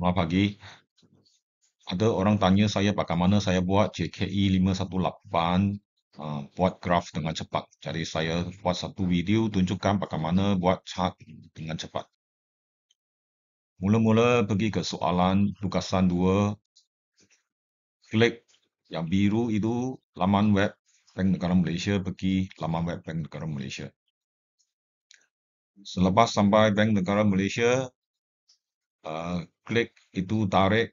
maaf pagi. Ada orang tanya saya pakai mana saya buat JKE 518 uh, buat graf dengan cepat. Jadi saya buat satu video tunjukkan pakai mana buat chart dengan cepat. Mula-mula pergi ke soalan tugasan 2. Klik yang biru itu laman web Bank Negara Malaysia pergi laman web Bank Negara Malaysia. Selepas sampai Bank Negara Malaysia, klik itu tarik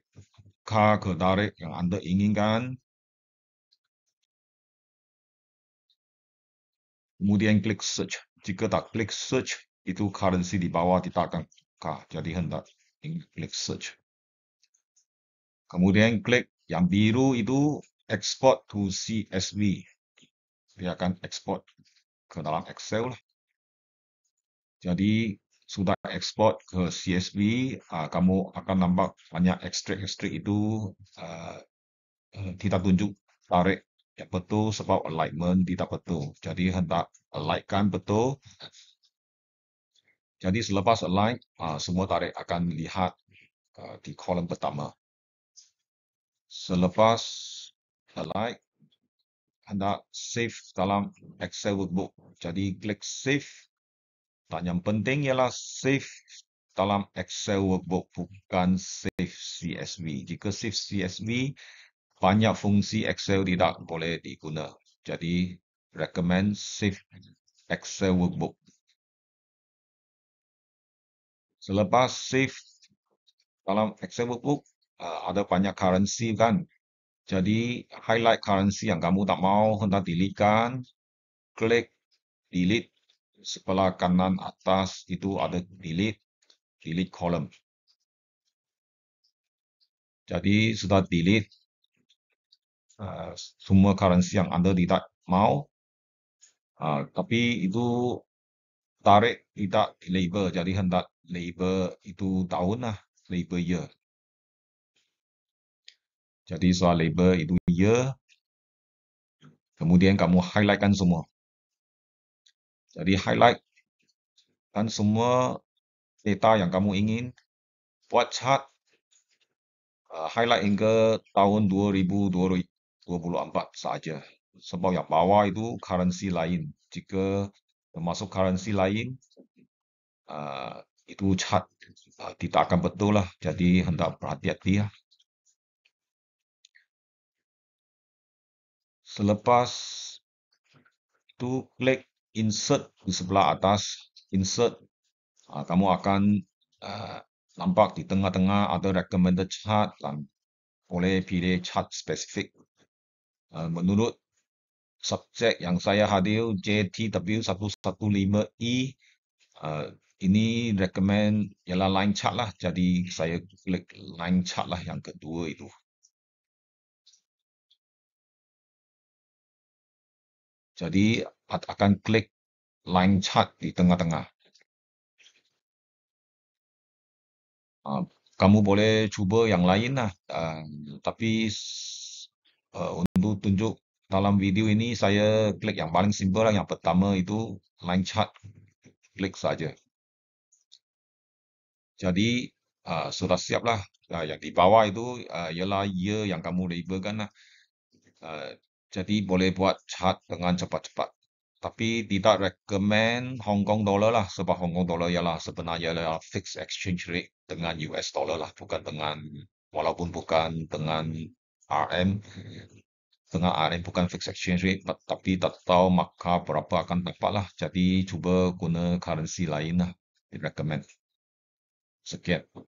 ka ke tarik yang anda inginkan. Kemudian klik search. Jika tak klik search, itu currency di bawah ditakkan ka. Jadi hendak klik search. Kemudian klik yang biru itu export to CSV. Dia akan export ke dalam Excel. Jadi sudah export ke CSV, uh, ah, kamu akan nampak banyak ekstrik-ekstrik itu uh, ah, eh, kita tunjuk tarik ya, betul sebab alignment tidak betul. Jadi hendak alightkan betul. Jadi selepas align, uh, semua tarik akan lihat uh, di kolom pertama. Selepas align, hendak save dalam Excel workbook. Jadi klik save. Dan yang penting ialah save dalam Excel workbook bukan save CSV. Jika save CSV, banyak fungsi Excel tidak boleh diguna. Jadi, recommend save Excel workbook. Selepas save dalam Excel workbook, eh, ada banyak currency kan. Jadi, highlight currency yang kamu tak mau hendak delete klik delete sebelah kanan atas itu ada delete, delete column. Jadi sudah delete uh, semua currency yang anda tidak mau. Uh, tapi itu tarik tidak label, jadi hendak label itu tahun lah, label year. Jadi soal label itu year. Kemudian kamu highlightkan semua jadi highlight dan semua data yang kamu ingin buat chart uh, highlight hingga tahun 2024 saja sebab yang bawah itu currency lain jika termasuk currency lain uh, itu chart uh, tidak akan betul lah jadi hendak berhati-hati ya selepas tu klik insert di sebelah atas, insert, ah, kamu akan eh, nampak di tengah-tengah ada recommended chart dan boleh pilih chart spesifik. Eh, menurut subjek yang saya hadir, JTW115E, uh, eh, ini recommend ialah line chart lah, jadi saya klik line chart lah yang kedua itu. Jadi pad akan klik line chart di tengah-tengah. Ah, kamu boleh cuba yang lain lah. Ah, tapi eh, untuk tunjuk dalam video ini saya klik yang paling simple lah. Yang pertama itu line chart. Klik saja. Jadi uh, sudah siap lah. Uh, yang di bawah itu uh, ialah year yang kamu label lah. Uh, jadi boleh buat chart dengan cepat-cepat tapi tidak recommend Hong Kong dollar lah sebab Hong Kong dollar ialah sebenarnya ialah fixed exchange rate dengan US dollar lah bukan dengan walaupun bukan dengan RM dengan RM bukan fixed exchange rate but, tapi tak tahu maka berapa akan dapat lah jadi cuba guna currency lain lah di recommend sekian